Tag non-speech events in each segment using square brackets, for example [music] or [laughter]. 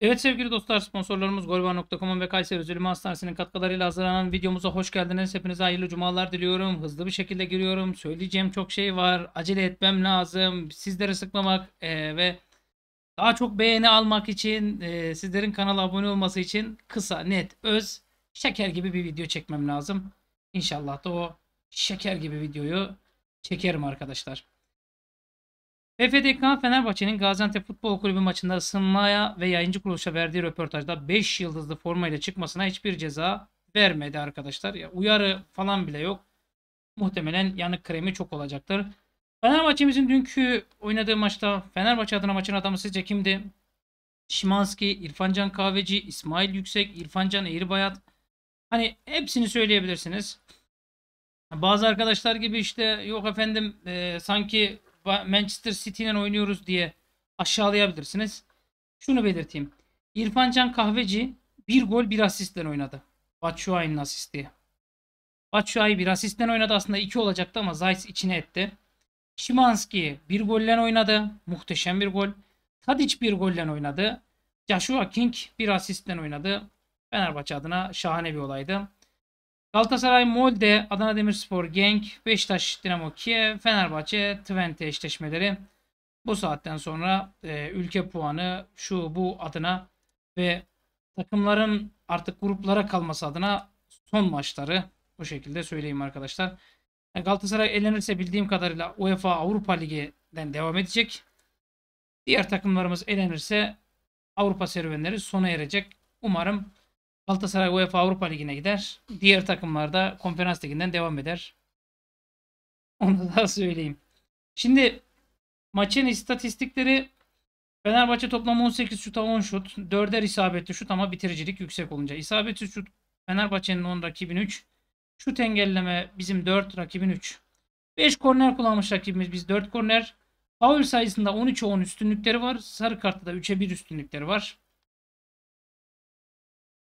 Evet sevgili dostlar sponsorlarımız golvar.com'un ve Kayseri Üzülümü Hastanesi'nin katkılarıyla hazırlanan videomuza hoş geldiniz. Hepinize hayırlı cumalar diliyorum. Hızlı bir şekilde giriyorum. Söyleyeceğim çok şey var. Acele etmem lazım. Sizleri sıkmamak e, ve daha çok beğeni almak için e, sizlerin kanala abone olması için kısa, net, öz, şeker gibi bir video çekmem lazım. İnşallah da o şeker gibi videoyu çekerim arkadaşlar. PFDK Fenerbahçe'nin Gaziantep Futbol Kulübü maçında ısınmaya ve yayıncı kuruluşa verdiği röportajda 5 yıldızlı formayla çıkmasına hiçbir ceza vermedi arkadaşlar. Ya uyarı falan bile yok. Muhtemelen yanık kremi çok olacaktır. Fenerbahçe'mizin dünkü oynadığı maçta Fenerbahçe adına maçın adamı sizce kimdi? Şimanski, İrfancan Kahveci, İsmail Yüksek, İrfancan Eğribayat. Hani hepsini söyleyebilirsiniz. Bazı arkadaşlar gibi işte yok efendim e, sanki Manchester City'yle oynuyoruz diye aşağılayabilirsiniz. Şunu belirteyim. İrfancan Kahveci bir gol bir asistten oynadı. Batshuayi'nin asisti. Batshuayi bir asistten oynadı. Aslında iki olacaktı ama Zayt içine etti. Şimanski bir golle oynadı. Muhteşem bir gol. Tadic bir golle oynadı. Joshua King bir asistten oynadı. Fenerbahçe adına şahane bir olaydı. Galatasaray Molde, Adana Demirspor, Genk, Beşiktaş, Dinamo Kiev, Fenerbahçe, Twente eşleşmeleri. Bu saatten sonra e, ülke puanı şu bu adına ve takımların artık gruplara kalması adına son maçları bu şekilde söyleyeyim arkadaşlar. E, Galatasaray elenirse bildiğim kadarıyla UEFA Avrupa Ligi'den devam edecek. Diğer takımlarımız elenirse Avrupa serüvenleri sona erecek. Umarım Galatasaray UEFA Avrupa Ligi'ne gider. Diğer takımlar da konferans liginden devam eder. [laughs] Onu da söyleyeyim. Şimdi maçın istatistikleri Fenerbahçe toplam 18 şuta 10 şut. 4'er isabetli şut ama bitiricilik yüksek olunca. İsabetli şut Fenerbahçe'nin 10 rakibin 3. Şut engelleme bizim 4 rakibin 3. 5 korner kullanmış rakibimiz biz 4 korner. Faul sayısında 13'e 10 üstünlükleri var. Sarı kartta da 3'e 1 üstünlükleri var.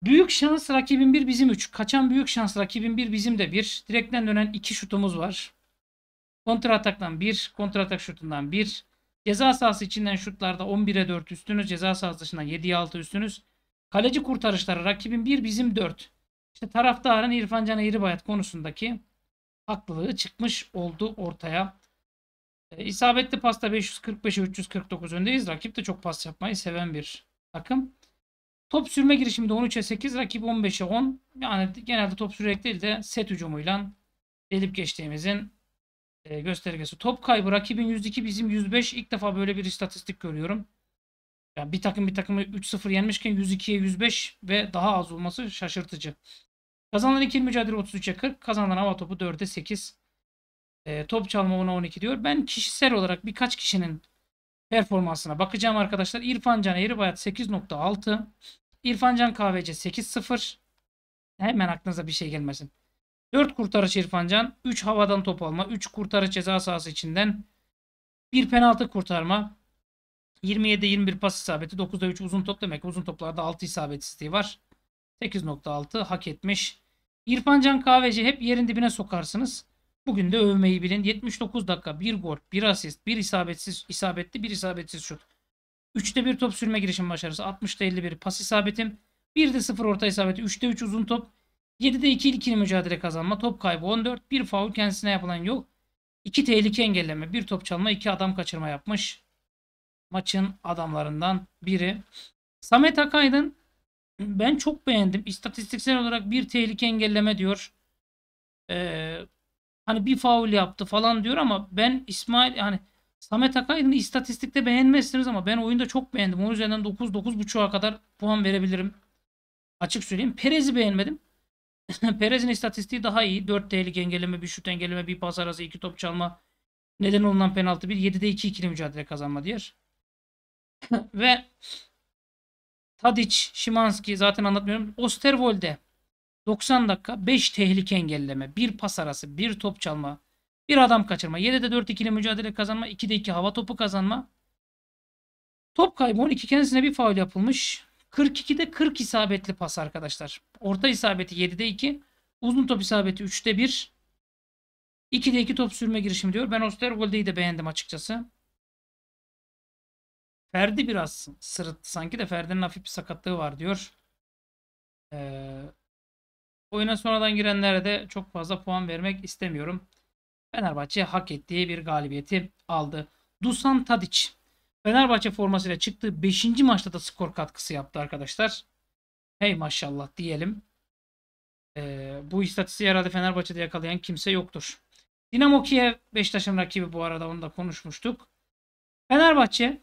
Büyük şans rakibin bir bizim 3. Kaçan büyük şans rakibin bir bizim de 1. Direkten dönen 2 şutumuz var. Kontra ataktan 1. Kontra atak şutundan 1. Ceza sahası içinden şutlarda 11'e 4 üstünüz. Ceza sahası dışından 7'ye 6 üstünüz. Kaleci kurtarışları rakibin 1 bizim 4. İşte taraftarın İrfan Can Eğribayat konusundaki haklılığı çıkmış oldu ortaya. E, isabetli pasta 545'e 349 öndeyiz. Rakip de çok pas yapmayı seven bir takım. Top sürme girişiminde 13'e 8, rakip 15'e 10. Yani genelde top sürerek değil de set hücumuyla delip geçtiğimizin e, göstergesi. Top kaybı rakibin 102 bizim 105. İlk defa böyle bir istatistik görüyorum. Yani bir takım bir takımı 3-0 yenmişken 102'ye 105 ve daha az olması şaşırtıcı. Kazanılan ikili mücadele 33'e 40. Kazanılan hava topu 4'e 8. E, top çalma 10'a 12 diyor. Ben kişisel olarak birkaç kişinin performansına bakacağım arkadaşlar. İrfan Can Eribayat 8.6. İrfan Can KVC 8.0. Hemen aklınıza bir şey gelmesin. 4 kurtarış İrfan Can. 3 havadan top alma. 3 kurtarış ceza sahası içinden. 1 penaltı kurtarma. 27'de 21 pas isabeti. 9'da 3 uzun top demek. Uzun toplarda 6 isabetsizliği var. 8.6 hak etmiş. İrfan Can KVC hep yerin dibine sokarsınız. Bugün de övmeyi bilin. 79 dakika 1 gol, 1 asist, 1 isabetsiz, isabetli, 1 isabetsiz şut. 3'te 1 top sürme girişim başarısı. 60'ta 51 pas isabetim. 1'de 0 orta isabeti. 3'te 3 uzun top. 7'de 2 ikili mücadele kazanma. Top kaybı 14. 1 faul kendisine yapılan yok. 2 tehlike engelleme. 1 top çalma. 2 adam kaçırma yapmış. Maçın adamlarından biri. Samet Akaydın ben çok beğendim. İstatistiksel olarak bir tehlike engelleme diyor. Ee, hani bir faul yaptı falan diyor ama ben İsmail yani Samet Akaydın'ı istatistikte beğenmezsiniz ama ben oyunda çok beğendim. Onun üzerinden 9 9.5'a kadar puan verebilirim. Açık söyleyeyim. Perez'i beğenmedim. [laughs] Perez'in istatistiği daha iyi. 4 tehlike engelleme, bir şut engelleme, bir pas arası, 2 top çalma. Neden olunan penaltı 1, 7'de 2 ikili mücadele kazanma diğer. [laughs] Ve Tadic, Şimanski zaten anlatmıyorum. Osterwold'e 90 dakika 5 tehlike engelleme, 1 pas arası, 1 top çalma, 1 adam kaçırma, 7'de 4 ikili mücadele kazanma, 2'de 2 hava topu kazanma. Top kaybı 12 kendisine bir faul yapılmış. 42'de 40 isabetli pas arkadaşlar. Orta isabeti 7'de 2. Uzun top isabeti 3'te 1. 2'de 2 top sürme girişimi diyor. Ben Ostergolde'yi de beğendim açıkçası. Ferdi biraz sırıttı sanki de Ferdi'nin hafif bir sakatlığı var diyor. Ee, Oyuna sonradan girenlere de çok fazla puan vermek istemiyorum. Fenerbahçe hak ettiği bir galibiyeti aldı. Dusan Tadic Fenerbahçe formasıyla çıktığı 5. maçta da skor katkısı yaptı arkadaşlar. Hey maşallah diyelim. Ee, bu istatistiği herhalde Fenerbahçe'de yakalayan kimse yoktur. Dinamo Kiev Beşiktaş'ın rakibi bu arada onu da konuşmuştuk. Fenerbahçe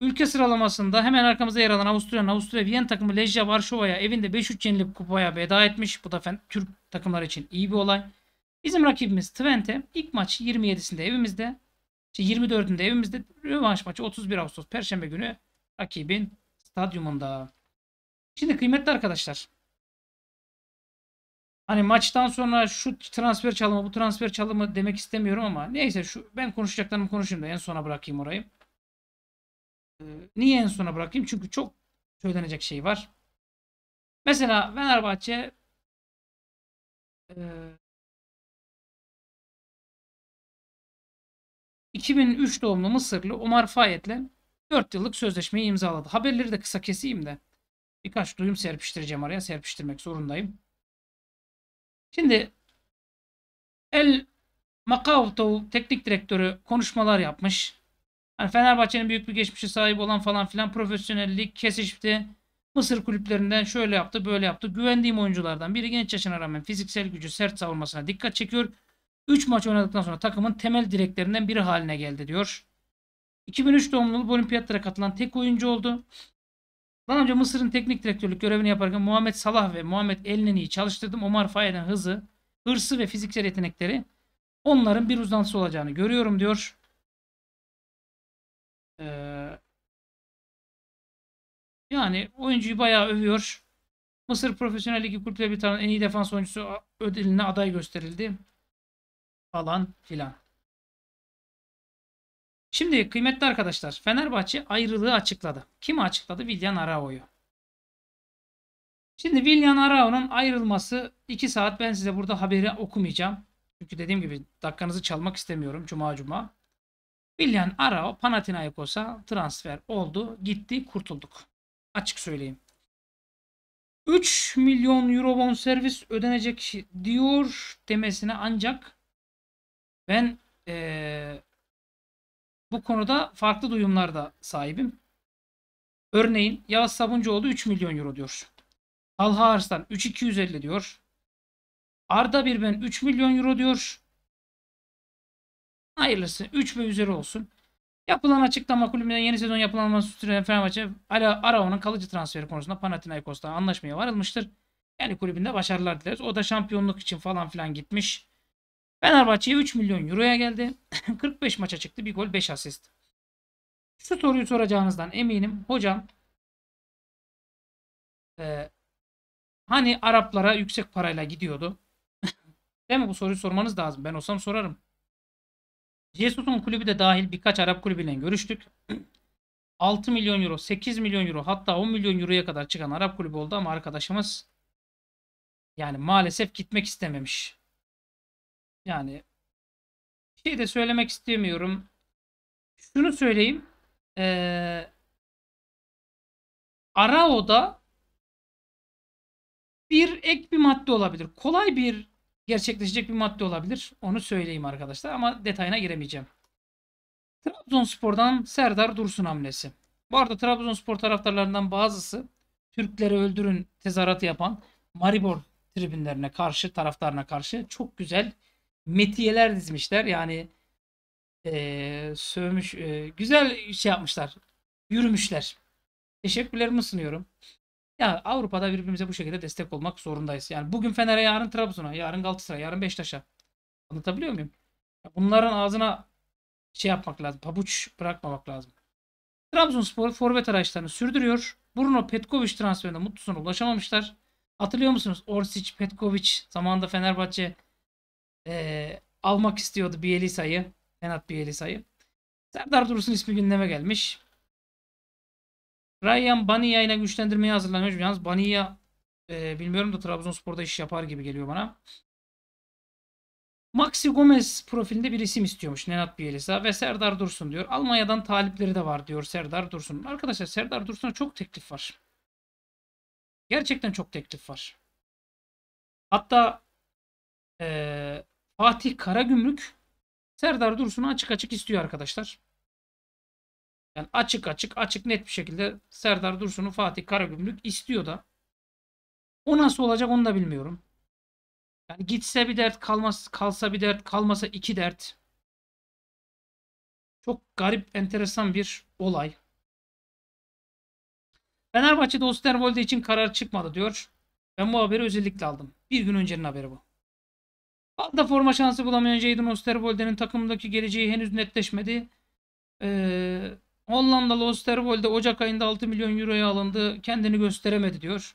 Ülke sıralamasında hemen arkamızda yer alan Avusturya, Avusturya Viyana takımı Lejia Varşova'ya evinde 5-3 yenilip kupaya veda etmiş. Bu da Türk takımları için iyi bir olay. Bizim rakibimiz Twente ilk maç 27'sinde evimizde. 24'ünde şey, evimizde. Rövanş maçı 31 Ağustos Perşembe günü rakibin stadyumunda. Şimdi kıymetli arkadaşlar. Hani maçtan sonra şu transfer çalımı bu transfer çalımı demek istemiyorum ama neyse şu ben konuşacaklarımı konuşayım da en sona bırakayım orayı. Ee, niye en sona bırakayım? Çünkü çok söylenecek şey var. Mesela Fenerbahçe e, 2003 doğumlu Mısırlı Omar Fayet'le 4 yıllık sözleşmeyi imzaladı. Haberleri de kısa keseyim de birkaç duyum serpiştireceğim araya. Serpiştirmek zorundayım. Şimdi El Makavtov teknik direktörü konuşmalar yapmış. Hani Fenerbahçe'nin büyük bir geçmişe sahip olan falan filan profesyonellik kesişti. Mısır kulüplerinden şöyle yaptı böyle yaptı. Güvendiğim oyunculardan biri genç yaşına rağmen fiziksel gücü sert savunmasına dikkat çekiyor. 3 maç oynadıktan sonra takımın temel direklerinden biri haline geldi diyor. 2003 doğumlu olimpiyatlara katılan tek oyuncu oldu. Daha önce Mısır'ın teknik direktörlük görevini yaparken Muhammed Salah ve Muhammed Elneni'yi çalıştırdım. Omar Faye'den hızı, hırsı ve fiziksel yetenekleri onların bir uzantısı olacağını görüyorum diyor. Ee, yani oyuncuyu bayağı övüyor. Mısır Profesyonel Ligi Kulüpleri bir tanın en iyi defans oyuncusu ödülüne aday gösterildi. Falan filan. Şimdi kıymetli arkadaşlar Fenerbahçe ayrılığı açıkladı. Kimi açıkladı? William Arao'yu. Şimdi William Arao'nun ayrılması 2 saat ben size burada haberi okumayacağım. Çünkü dediğim gibi dakikanızı çalmak istemiyorum cuma cuma. Bilyan Arao Panathinaikos'a transfer oldu. Gitti kurtulduk. Açık söyleyeyim. 3 milyon euro bon servis ödenecek diyor demesine ancak ben ee, bu konuda farklı duyumlarda sahibim. Örneğin Yağız Sabuncuoğlu 3 milyon euro diyor. Talha Arslan 3250 diyor. Arda Birben 3 milyon euro diyor. Hayırlısı 3 ve üzeri olsun. Yapılan açıklama kulübünden yeni sezon yapılanması süren Fenerbahçe Arao'nun kalıcı transferi konusunda Panathinaikos'ta anlaşmaya varılmıştır. Yani kulübünde başarılar dileriz. O da şampiyonluk için falan filan gitmiş. Fenerbahçe'ye 3 milyon euroya geldi. 45 [laughs] maça çıktı. Bir gol 5 asist. Şu soruyu soracağınızdan eminim. Hocam e, hani Araplara yüksek parayla gidiyordu? [laughs] Değil mi? Bu soruyu sormanız lazım. Ben olsam sorarım. Jesus'un kulübü de dahil birkaç Arap kulübüyle görüştük. 6 [clears throat] milyon euro, 8 milyon euro hatta 10 milyon euroya kadar çıkan Arap kulübü oldu ama arkadaşımız yani maalesef gitmek istememiş. Yani şey de söylemek istemiyorum. Şunu söyleyeyim. Ee, Arao'da bir ek bir madde olabilir. Kolay bir gerçekleşecek bir madde olabilir. Onu söyleyeyim arkadaşlar ama detayına giremeyeceğim. Trabzonspor'dan Serdar Dursun hamlesi. Bu arada Trabzonspor taraftarlarından bazısı Türkleri öldürün tezahüratı yapan Maribor tribünlerine karşı, taraftarına karşı çok güzel metiyeler dizmişler. Yani ee, sövmüş, e, güzel şey yapmışlar. Yürümüşler. Teşekkürlerimi sunuyorum. Ya Avrupa'da birbirimize bu şekilde destek olmak zorundayız. Yani bugün Fener'e, yarın Trabzon'a, yarın Galatasaray'a, yarın Beşiktaş'a. Anlatabiliyor muyum? Bunların ağzına şey yapmak lazım. Pabuç bırakmamak lazım. Trabzonspor forvet araçlarını sürdürüyor. Bruno Petkovic transferinde mutlusuna ulaşamamışlar. Hatırlıyor musunuz? Orsic, Petkovic zamanında Fenerbahçe e, almak istiyordu Bielisa'yı. Renat Bielisa'yı. Serdar Dursun ismi gündeme gelmiş. Ryan Baniya ile güçlendirmeye hazırlanıyor. Yalnız Baniya e, bilmiyorum da Trabzonspor'da iş yapar gibi geliyor bana. Maxi Gomez profilinde bir isim istiyormuş Nenat Bielisa ve Serdar Dursun diyor. Almanya'dan talipleri de var diyor Serdar Dursun. Arkadaşlar Serdar Dursun'a çok teklif var. Gerçekten çok teklif var. Hatta e, Fatih Karagümrük Serdar Dursun'u açık açık istiyor arkadaşlar. Yani açık açık açık net bir şekilde Serdar Dursun'u Fatih Karagümrük istiyor da. O nasıl olacak onu da bilmiyorum. Yani gitse bir dert, kalmaz, kalsa bir dert, kalmasa iki dert. Çok garip, enteresan bir olay. Fenerbahçe'de Osterwolde için karar çıkmadı diyor. Ben bu haberi özellikle aldım. Bir gün öncenin haberi bu. Fazla forma şansı bulamayan Jadon Osterwolde'nin takımdaki geleceği henüz netleşmedi. Ee, Hollandalı Osterwold'e Ocak ayında 6 milyon euroya alındı. Kendini gösteremedi diyor.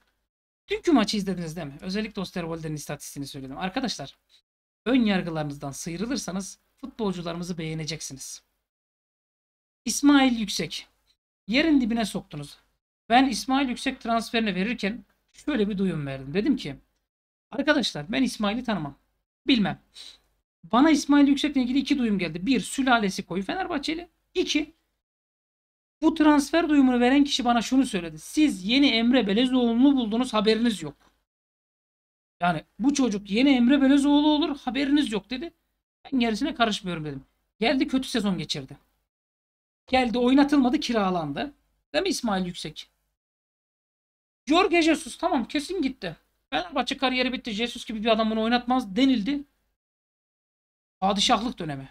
Dünkü maçı izlediniz değil mi? Özellikle Osterwold'in istatistiğini söyledim. Arkadaşlar ön yargılarınızdan sıyrılırsanız futbolcularımızı beğeneceksiniz. İsmail Yüksek. Yerin dibine soktunuz. Ben İsmail Yüksek transferini verirken şöyle bir duyum verdim. Dedim ki arkadaşlar ben İsmail'i tanımam. Bilmem. Bana İsmail Yüksek'le ilgili iki duyum geldi. Bir, sülalesi koyu Fenerbahçeli. İki, bu transfer duyumunu veren kişi bana şunu söyledi. Siz yeni Emre Belezoğlu'nu buldunuz haberiniz yok. Yani bu çocuk yeni Emre Belezoğlu olur haberiniz yok dedi. Ben gerisine karışmıyorum dedim. Geldi kötü sezon geçirdi. Geldi oynatılmadı kiralandı. Değil mi İsmail Yüksek? Jorge Jesus tamam kesin gitti. Fenerbahçe kariyeri bitti. Jesus gibi bir adam bunu oynatmaz denildi. Padişahlık dönemi.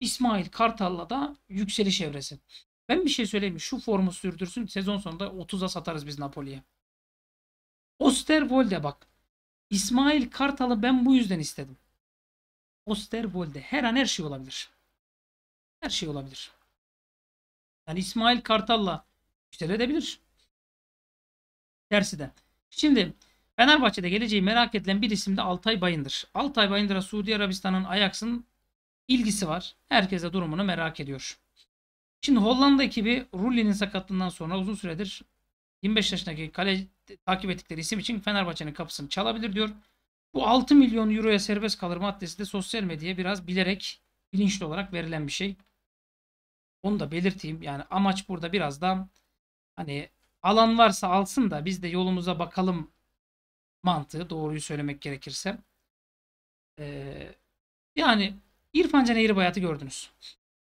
İsmail Kartal'la da yükseliş evresi. Ben bir şey söyleyeyim mi? Şu formu sürdürsün. Sezon sonunda 30'a satarız biz Napoli'ye. Osterwolde bak. İsmail Kartal'ı ben bu yüzden istedim. Osterwolde her an her şey olabilir. Her şey olabilir. Yani İsmail Kartal'la müşteri edebilir. Tersi de. Şimdi Fenerbahçe'de geleceği merak edilen bir isim de Altay Bayındır. Altay Bayındır'a Suudi Arabistan'ın Ajax'ın ilgisi var. Herkese durumunu merak ediyor. Şimdi Hollanda ekibi Rulli'nin sakatlığından sonra uzun süredir 25 yaşındaki kale takip ettikleri isim için Fenerbahçe'nin kapısını çalabilir diyor. Bu 6 milyon euroya serbest kalır maddesi de sosyal medyaya biraz bilerek bilinçli olarak verilen bir şey. Onu da belirteyim. Yani amaç burada biraz da hani alan varsa alsın da biz de yolumuza bakalım mantığı doğruyu söylemek gerekirse. Ee, yani İrfan Can Eğri Bayat'ı gördünüz.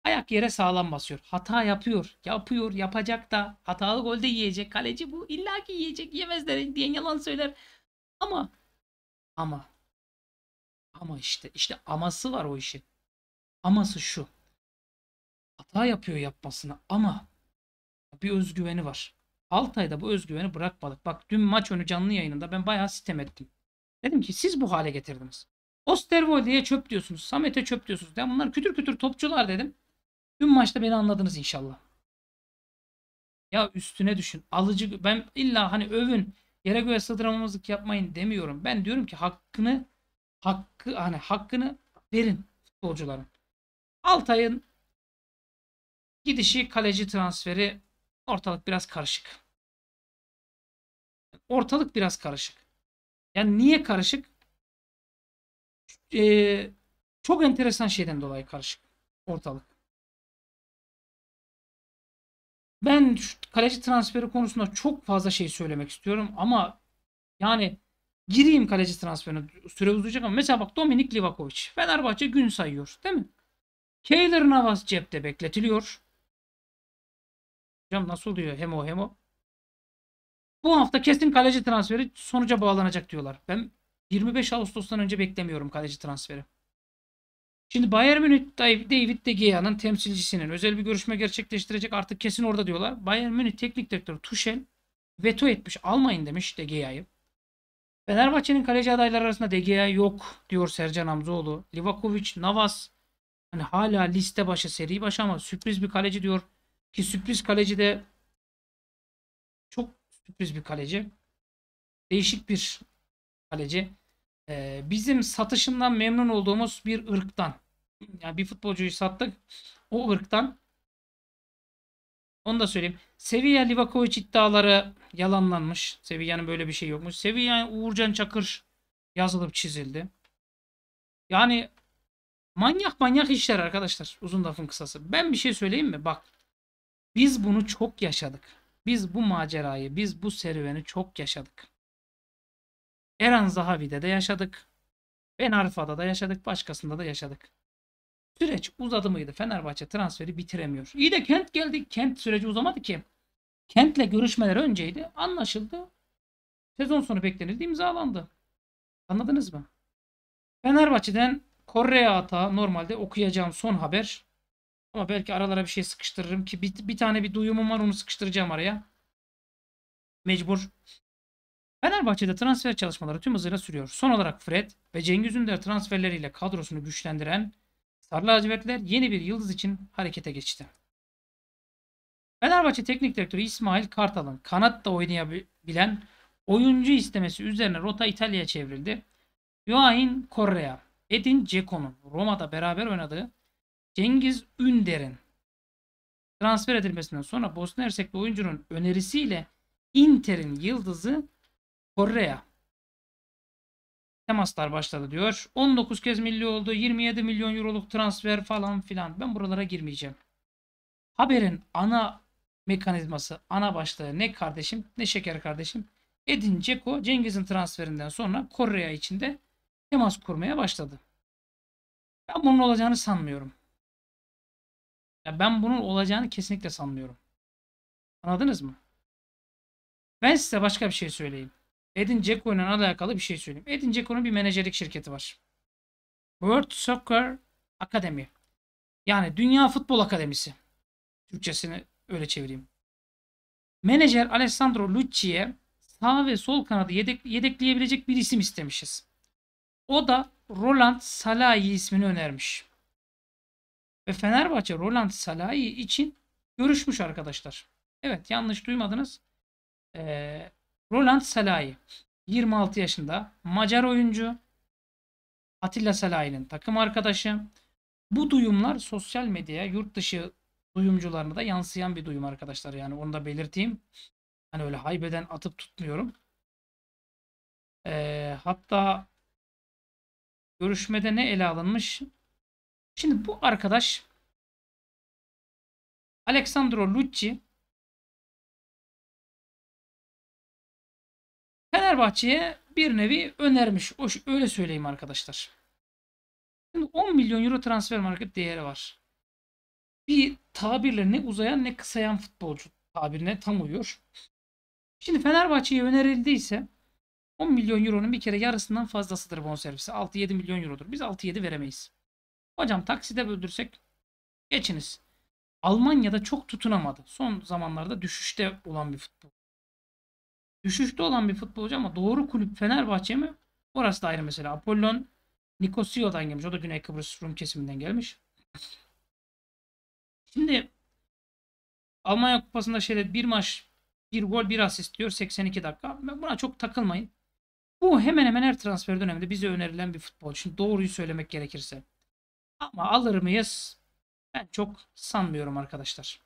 Ayak yere sağlam basıyor. Hata yapıyor. Yapıyor. Yapacak da. Hatalı golde yiyecek. Kaleci bu. İlla ki yiyecek. Yemezler diyen yalan söyler. Ama ama ama işte işte aması var o işin. Aması şu. Hata yapıyor yapmasına ama bir özgüveni var. Altay'da bu özgüveni bırakmadık. Bak dün maç önü canlı yayınında ben bayağı sitem ettim. Dedim ki siz bu hale getirdiniz. Osterwolde'ye çöp diyorsunuz. Samet'e çöp diyorsunuz. Ya bunlar kütür kütür topçular dedim. Dün maçta beni anladınız inşallah. Ya üstüne düşün. Alıcı ben illa hani övün. Yere göğe sığdıramamazlık yapmayın demiyorum. Ben diyorum ki hakkını hakkı hani hakkını verin futbolcuların. Altay'ın gidişi kaleci transferi ortalık biraz karışık. Ortalık biraz karışık. Yani niye karışık? Ee, çok enteresan şeyden dolayı karışık ortalık. Ben şu kaleci transferi konusunda çok fazla şey söylemek istiyorum ama yani gireyim kaleci transferine süre uzayacak ama mesela bak Dominik Livakovic Fenerbahçe gün sayıyor değil mi? Keyler Navas cepte bekletiliyor. Hocam nasıl diyor hemo hemo. Bu hafta kesin kaleci transferi sonuca bağlanacak diyorlar. Ben 25 Ağustos'tan önce beklemiyorum kaleci transferi. Şimdi Bayern Münih David De Gea'nın temsilcisinin özel bir görüşme gerçekleştirecek artık kesin orada diyorlar. Bayern Münih teknik direktörü Tuchel veto etmiş almayın demiş De Gea'yı. Fenerbahçe'nin kaleci adayları arasında De Gea yok diyor Sercan Hamzoğlu. Livakovic, Navas hani hala liste başı seri başı ama sürpriz bir kaleci diyor. Ki sürpriz kaleci de çok sürpriz bir kaleci. Değişik bir kaleci e, bizim satışından memnun olduğumuz bir ırktan. Yani bir futbolcuyu sattık. O ırktan. Onu da söyleyeyim. Sevilla Livakovic iddiaları yalanlanmış. Sevilla'nın böyle bir şey yokmuş. Sevilla Uğurcan Çakır yazılıp çizildi. Yani manyak manyak işler arkadaşlar. Uzun lafın kısası. Ben bir şey söyleyeyim mi? Bak. Biz bunu çok yaşadık. Biz bu macerayı, biz bu serüveni çok yaşadık. Eren Zahavi'de de yaşadık. Ben Arfa'da da yaşadık. Başkasında da yaşadık. Süreç uzadı mıydı? Fenerbahçe transferi bitiremiyor. İyi de Kent geldi. Kent süreci uzamadı ki. Kent'le görüşmeler önceydi. Anlaşıldı. Sezon sonu beklenildi. imzalandı. Anladınız mı? Fenerbahçe'den Kore'ye ata normalde okuyacağım son haber. Ama belki aralara bir şey sıkıştırırım ki bir, bir tane bir duyumum var onu sıkıştıracağım araya. Mecbur Fenerbahçe'de transfer çalışmaları tüm hızıyla sürüyor. Son olarak Fred ve Cengiz Ünder transferleriyle kadrosunu güçlendiren Sarı lacivertler yeni bir yıldız için harekete geçti. Fenerbahçe Teknik Direktörü İsmail Kartal'ın kanatta oynayabilen oyuncu istemesi üzerine rota İtalya'ya çevrildi. Joaquin Correa, Edin Dzeko'nun Roma'da beraber oynadığı Cengiz Ünder'in transfer edilmesinden sonra Bosna Hersekli oyuncunun önerisiyle Inter'in yıldızı Korea. Temaslar başladı diyor. 19 kez milli oldu. 27 milyon euroluk transfer falan filan. Ben buralara girmeyeceğim. Haberin ana mekanizması, ana başlığı ne kardeşim ne şeker kardeşim. Edin Ceko Cengiz'in transferinden sonra Korea içinde temas kurmaya başladı. Ben bunun olacağını sanmıyorum. Ya ben bunun olacağını kesinlikle sanmıyorum. Anladınız mı? Ben size başka bir şey söyleyeyim. Edin Ceko'yla alakalı bir şey söyleyeyim. Edin Ceko'nun bir menajerlik şirketi var. World Soccer Academy. Yani Dünya Futbol Akademisi. Türkçesini öyle çevireyim. Menajer Alessandro Lucci'ye sağ ve sol kanadı yedek, yedekleyebilecek bir isim istemişiz. O da Roland Salahi ismini önermiş. Ve Fenerbahçe Roland Salahi için görüşmüş arkadaşlar. Evet yanlış duymadınız. Ee, Roland Salai, 26 yaşında Macar oyuncu. Atilla Salai'nin takım arkadaşı. Bu duyumlar sosyal medyaya yurt dışı duyumcularına da yansıyan bir duyum arkadaşlar. Yani onu da belirteyim. Hani öyle haybeden atıp tutmuyorum. Ee, hatta görüşmede ne ele alınmış? Şimdi bu arkadaş Alexandro Lucci Fenerbahçe'ye bir nevi önermiş. O, öyle söyleyeyim arkadaşlar. Şimdi 10 milyon euro transfer market değeri var. Bir tabirle ne uzayan ne kısayan futbolcu tabirine tam uyuyor. Şimdi Fenerbahçe'ye önerildiyse 10 milyon euronun bir kere yarısından fazlasıdır bonservisi. 6-7 milyon eurodur. Biz 6-7 veremeyiz. Hocam takside böldürsek geçiniz. Almanya'da çok tutunamadı. Son zamanlarda düşüşte olan bir futbol düşüşte olan bir futbolcu ama doğru kulüp Fenerbahçe mi? Orası da ayrı mesela. Apollon Nikosio'dan gelmiş. O da Güney Kıbrıs Rum kesiminden gelmiş. Şimdi Almanya Kupası'nda şeyde bir maç bir gol bir asist diyor 82 dakika. Buna çok takılmayın. Bu hemen hemen her transfer döneminde bize önerilen bir futbol. Şimdi doğruyu söylemek gerekirse. Ama alır mıyız? Ben çok sanmıyorum arkadaşlar.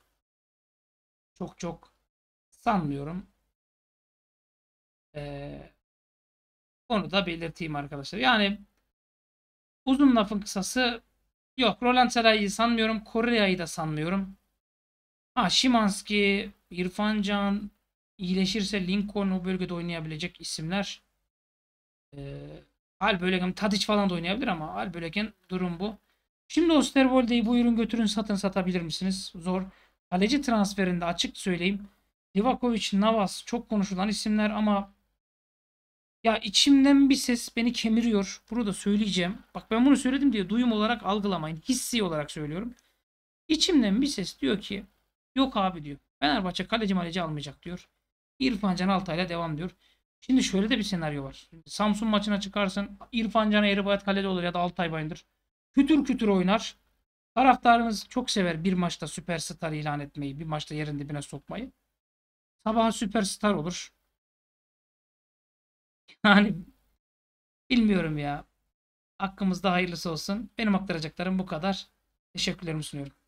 Çok çok sanmıyorum onu da belirteyim arkadaşlar. Yani uzun lafın kısası yok. Roland Seray'ı sanmıyorum. Kore'yayı da sanmıyorum. Ha Şimanski, İrfan Can iyileşirse Lincoln o bölgede oynayabilecek isimler. Ee, Al Bölegen, Tadic falan da oynayabilir ama Al Bölegen durum bu. Şimdi Osterwolde'yi buyurun götürün satın satabilir misiniz? Zor. Kaleci transferinde açık söyleyeyim. Livakovic, Navas çok konuşulan isimler ama ya içimden bir ses beni kemiriyor. da söyleyeceğim. Bak ben bunu söyledim diye duyum olarak algılamayın. Hissi olarak söylüyorum. İçimden bir ses diyor ki yok abi diyor. Fenerbahçe kaleci maleci almayacak diyor. İrfan Can Altay'la devam diyor. Şimdi şöyle de bir senaryo var. Samsun maçına çıkarsın. İrfan Can Eribayat kalede olur ya da Altay Bayındır. Kütür kütür oynar. Taraftarımız çok sever bir maçta süperstar ilan etmeyi, bir maçta yerin dibine sokmayı. Sabaha süperstar olur. [laughs] Yani bilmiyorum ya. Hakkımızda hayırlısı olsun. Benim aktaracaklarım bu kadar. Teşekkürlerimi sunuyorum.